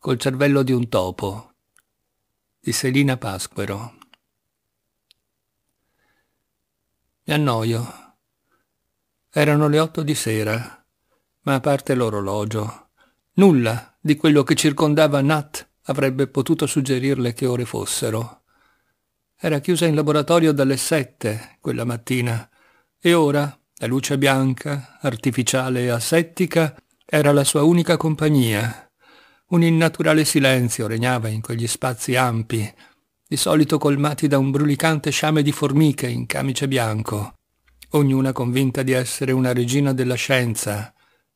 Col cervello di un topo di Selina Pasquero. Mi annoio. Erano le otto di sera, ma a parte l'orologio, nulla di quello che circondava Nat avrebbe potuto suggerirle che ore fossero. Era chiusa in laboratorio dalle sette quella mattina e ora la luce bianca, artificiale e asettica era la sua unica compagnia. Un innaturale silenzio regnava in quegli spazi ampi, di solito colmati da un brulicante sciame di formiche in camice bianco, ognuna convinta di essere una regina della scienza,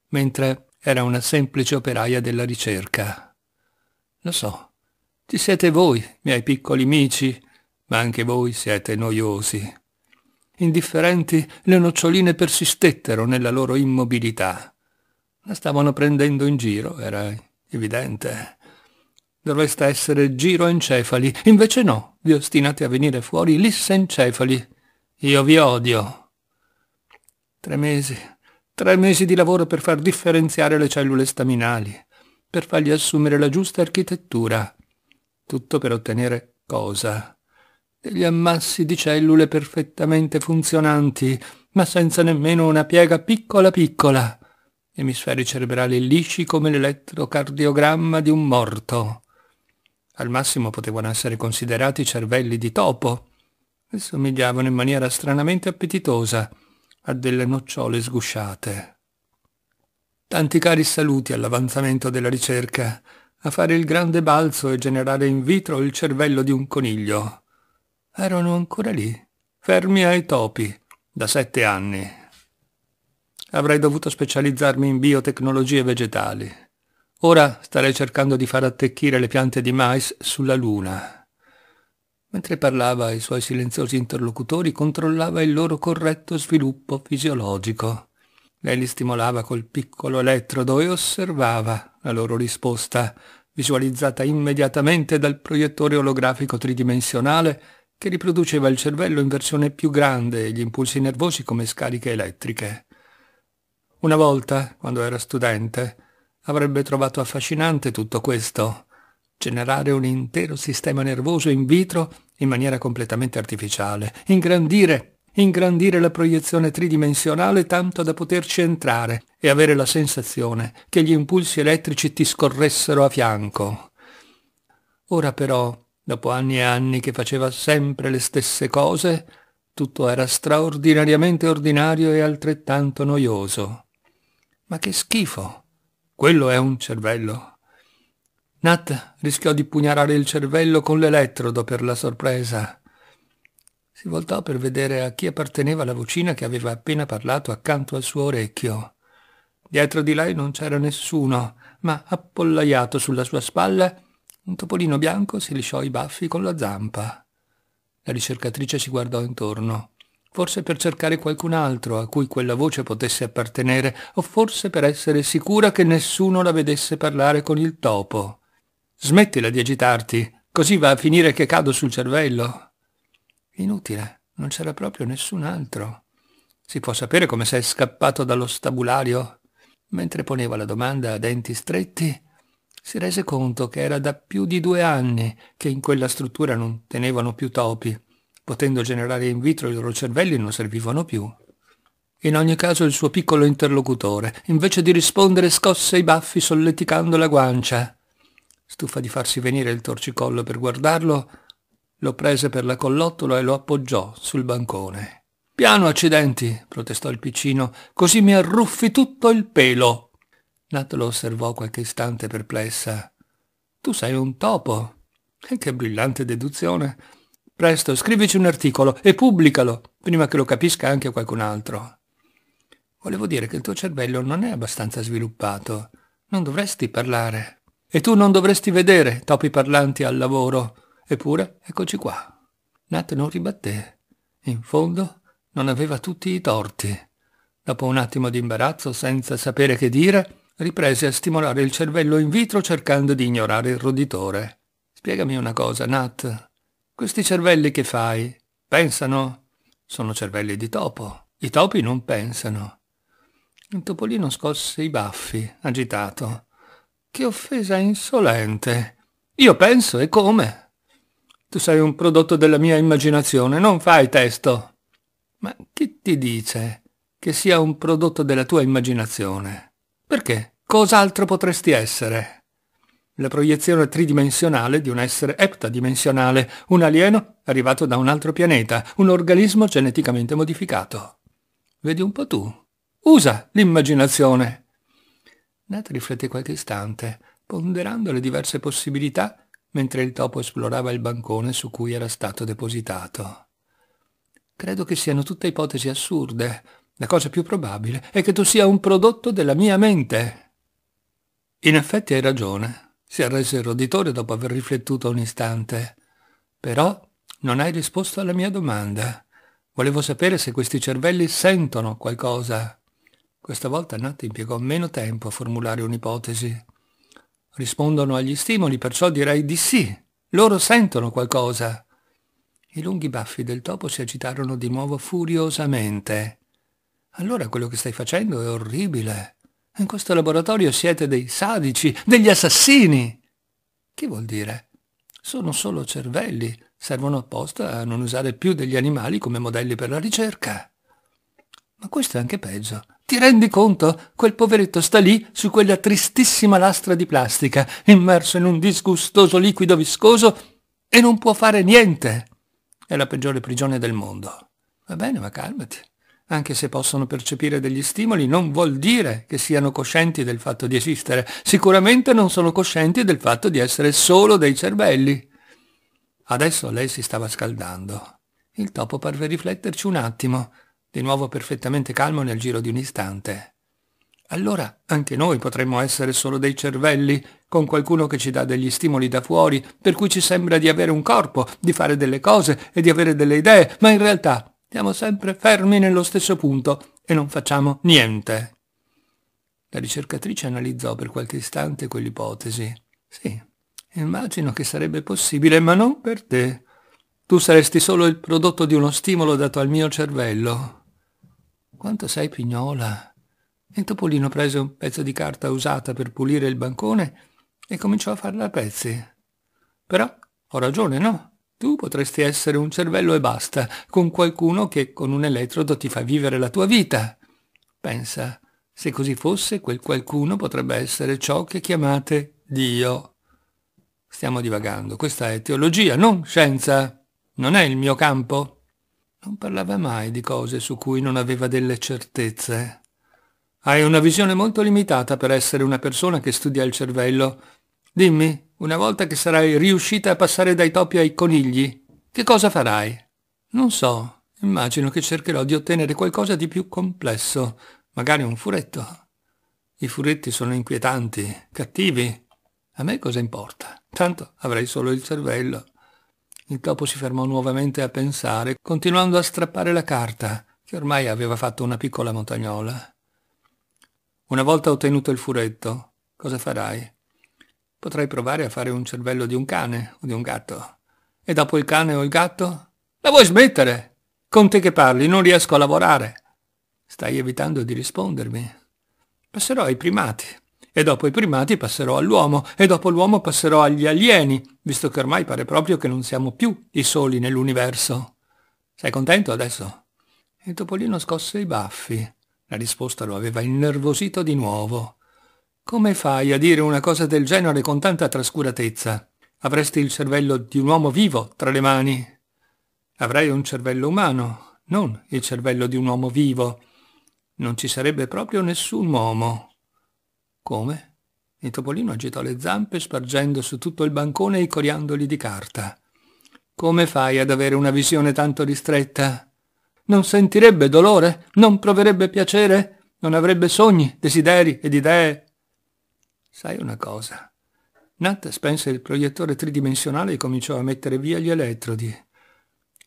mentre era una semplice operaia della ricerca. Lo so, ci siete voi, miei piccoli amici, ma anche voi siete noiosi. Indifferenti, le noccioline persistettero nella loro immobilità. La stavano prendendo in giro, era evidente. Dovreste essere giroencefali, invece no, vi ostinate a venire fuori lissencefali. Io vi odio. Tre mesi, tre mesi di lavoro per far differenziare le cellule staminali, per fargli assumere la giusta architettura. Tutto per ottenere cosa? Degli ammassi di cellule perfettamente funzionanti, ma senza nemmeno una piega piccola piccola emisferi cerebrali lisci come l'elettrocardiogramma di un morto. Al massimo potevano essere considerati cervelli di topo e somigliavano in maniera stranamente appetitosa a delle nocciole sgusciate. Tanti cari saluti all'avanzamento della ricerca, a fare il grande balzo e generare in vitro il cervello di un coniglio. Erano ancora lì, fermi ai topi, da sette anni avrei dovuto specializzarmi in biotecnologie vegetali. Ora starei cercando di far attecchire le piante di mais sulla Luna. Mentre parlava ai suoi silenziosi interlocutori controllava il loro corretto sviluppo fisiologico. Lei li stimolava col piccolo elettrodo e osservava la loro risposta, visualizzata immediatamente dal proiettore olografico tridimensionale che riproduceva il cervello in versione più grande e gli impulsi nervosi come scariche elettriche. Una volta, quando era studente, avrebbe trovato affascinante tutto questo, generare un intero sistema nervoso in vitro in maniera completamente artificiale, ingrandire, ingrandire la proiezione tridimensionale tanto da poterci entrare e avere la sensazione che gli impulsi elettrici ti scorressero a fianco. Ora però, dopo anni e anni che faceva sempre le stesse cose, tutto era straordinariamente ordinario e altrettanto noioso. Ma che schifo! Quello è un cervello. Nat rischiò di pugnalare il cervello con l'elettrodo per la sorpresa. Si voltò per vedere a chi apparteneva la vocina che aveva appena parlato accanto al suo orecchio. Dietro di lei non c'era nessuno, ma appollaiato sulla sua spalla un topolino bianco si lisciò i baffi con la zampa. La ricercatrice si guardò intorno forse per cercare qualcun altro a cui quella voce potesse appartenere, o forse per essere sicura che nessuno la vedesse parlare con il topo. Smettila di agitarti, così va a finire che cado sul cervello. Inutile, non c'era proprio nessun altro. Si può sapere come sei scappato dallo stabulario? Mentre poneva la domanda a denti stretti, si rese conto che era da più di due anni che in quella struttura non tenevano più topi potendo generare in vitro i loro cervelli non servivano più. In ogni caso il suo piccolo interlocutore, invece di rispondere, scosse i baffi solleticando la guancia. Stufa di farsi venire il torcicollo per guardarlo, lo prese per la collottola e lo appoggiò sul bancone. Piano, accidenti, protestò il piccino, così mi arruffi tutto il pelo. Nat lo osservò qualche istante perplessa. Tu sei un topo. E che brillante deduzione. Presto, scrivici un articolo e pubblicalo, prima che lo capisca anche qualcun altro. Volevo dire che il tuo cervello non è abbastanza sviluppato. Non dovresti parlare. E tu non dovresti vedere topi parlanti al lavoro. Eppure, eccoci qua. Nat non ribatté. In fondo, non aveva tutti i torti. Dopo un attimo di imbarazzo, senza sapere che dire, riprese a stimolare il cervello in vitro cercando di ignorare il roditore. Spiegami una cosa, Nat. Questi cervelli che fai, pensano? Sono cervelli di topo. I topi non pensano. Il topolino scosse i baffi, agitato. Che offesa insolente. Io penso e come? Tu sei un prodotto della mia immaginazione, non fai testo. Ma chi ti dice che sia un prodotto della tua immaginazione? Perché? Cos'altro potresti essere? la proiezione tridimensionale di un essere eptadimensionale, un alieno arrivato da un altro pianeta, un organismo geneticamente modificato. Vedi un po' tu. Usa l'immaginazione. Nat riflette qualche istante, ponderando le diverse possibilità, mentre il topo esplorava il bancone su cui era stato depositato. Credo che siano tutte ipotesi assurde. La cosa più probabile è che tu sia un prodotto della mia mente. In effetti hai ragione, si arrese il roditore dopo aver riflettuto un istante. Però non hai risposto alla mia domanda. Volevo sapere se questi cervelli sentono qualcosa. Questa volta Nat impiegò meno tempo a formulare un'ipotesi. Rispondono agli stimoli, perciò direi di sì. Loro sentono qualcosa. I lunghi baffi del topo si agitarono di nuovo furiosamente. Allora quello che stai facendo è orribile. In questo laboratorio siete dei sadici, degli assassini. Che vuol dire? Sono solo cervelli, servono apposta a non usare più degli animali come modelli per la ricerca. Ma questo è anche peggio. Ti rendi conto? Quel poveretto sta lì su quella tristissima lastra di plastica, immerso in un disgustoso liquido viscoso e non può fare niente. È la peggiore prigione del mondo. Va bene, ma calmati anche se possono percepire degli stimoli, non vuol dire che siano coscienti del fatto di esistere. Sicuramente non sono coscienti del fatto di essere solo dei cervelli. Adesso lei si stava scaldando. Il topo parve rifletterci un attimo, di nuovo perfettamente calmo nel giro di un istante. Allora anche noi potremmo essere solo dei cervelli, con qualcuno che ci dà degli stimoli da fuori, per cui ci sembra di avere un corpo, di fare delle cose e di avere delle idee, ma in realtà Stiamo sempre fermi nello stesso punto e non facciamo niente. La ricercatrice analizzò per qualche istante quell'ipotesi. Sì, immagino che sarebbe possibile, ma non per te. Tu saresti solo il prodotto di uno stimolo dato al mio cervello. Quanto sei pignola. E Topolino prese un pezzo di carta usata per pulire il bancone e cominciò a farla a pezzi. Però ho ragione, no? Tu potresti essere un cervello e basta, con qualcuno che con un elettrodo ti fa vivere la tua vita. Pensa, se così fosse, quel qualcuno potrebbe essere ciò che chiamate Dio. Stiamo divagando, questa è teologia, non scienza. Non è il mio campo. Non parlava mai di cose su cui non aveva delle certezze. Hai una visione molto limitata per essere una persona che studia il cervello. Dimmi, una volta che sarai riuscita a passare dai topi ai conigli, che cosa farai? Non so, immagino che cercherò di ottenere qualcosa di più complesso, magari un furetto. I furetti sono inquietanti, cattivi. A me cosa importa? Tanto avrei solo il cervello. Il topo si fermò nuovamente a pensare, continuando a strappare la carta, che ormai aveva fatto una piccola montagnola. Una volta ottenuto il furetto, cosa farai? Potrei provare a fare un cervello di un cane o di un gatto. E dopo il cane o il gatto? La vuoi smettere? Con te che parli non riesco a lavorare. Stai evitando di rispondermi. Passerò ai primati. E dopo i primati passerò all'uomo, e dopo l'uomo passerò agli alieni, visto che ormai pare proprio che non siamo più i soli nell'universo. Sei contento adesso? Il topolino scosse i baffi. La risposta lo aveva innervosito di nuovo. Come fai a dire una cosa del genere con tanta trascuratezza? Avresti il cervello di un uomo vivo tra le mani. Avrei un cervello umano, non il cervello di un uomo vivo. Non ci sarebbe proprio nessun uomo. Come? Il topolino agitò le zampe spargendo su tutto il bancone i coriandoli di carta. Come fai ad avere una visione tanto ristretta? Non sentirebbe dolore? Non proverebbe piacere? Non avrebbe sogni, desideri ed idee? Sai una cosa? Nat spense il proiettore tridimensionale e cominciò a mettere via gli elettrodi.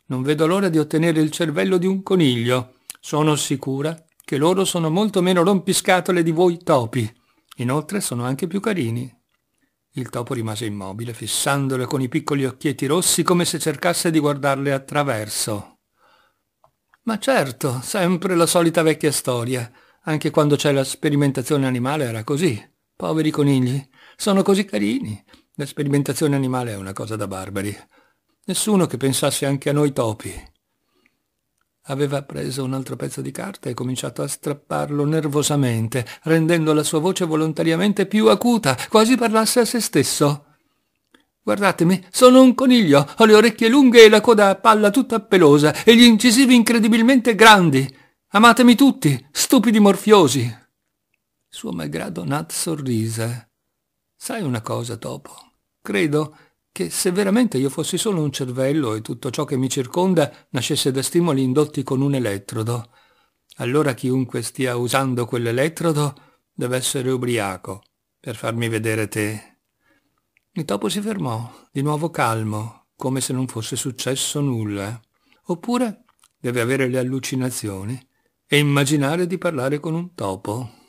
Non vedo l'ora di ottenere il cervello di un coniglio. Sono sicura che loro sono molto meno rompiscatole di voi topi. Inoltre sono anche più carini. Il topo rimase immobile, fissandole con i piccoli occhietti rossi come se cercasse di guardarle attraverso. Ma certo, sempre la solita vecchia storia. Anche quando c'è la sperimentazione animale era così. Poveri conigli, sono così carini. La sperimentazione animale è una cosa da barbari. Nessuno che pensasse anche a noi topi. Aveva preso un altro pezzo di carta e cominciato a strapparlo nervosamente, rendendo la sua voce volontariamente più acuta, quasi parlasse a se stesso. Guardatemi, sono un coniglio, ho le orecchie lunghe e la coda a palla tutta pelosa e gli incisivi incredibilmente grandi. Amatemi tutti, stupidi morfiosi suo malgrado Nat sorrise. Sai una cosa, Topo? Credo che se veramente io fossi solo un cervello e tutto ciò che mi circonda nascesse da stimoli indotti con un elettrodo, allora chiunque stia usando quell'elettrodo deve essere ubriaco, per farmi vedere te. Il topo si fermò, di nuovo calmo, come se non fosse successo nulla. Oppure deve avere le allucinazioni e immaginare di parlare con un topo.